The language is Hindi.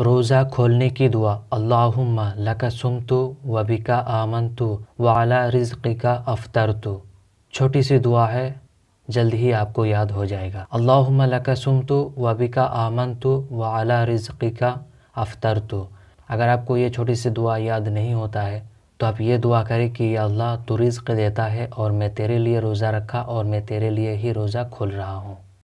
रोज़ा खोलने की दुआ अल्लाहुम्मा लका सुम तो वबिका आमन तो वाला रिज़ का अफ्तर तो छोटी सी दुआ है जल्द ही आपको याद हो जाएगा अल्लाहुम्मा लका सुम तो वबिका आमन तो वाला रिज़ी का अफ्तर तो अगर आपको ये छोटी सी दुआ याद नहीं होता है तो आप ये दुआ करें कि अल्लाह तो रिज़ देता है और मैं तेरे लिए रोज़ा रखा और मैं तेरे लिए ही रोज़ा खोल रहा हूँ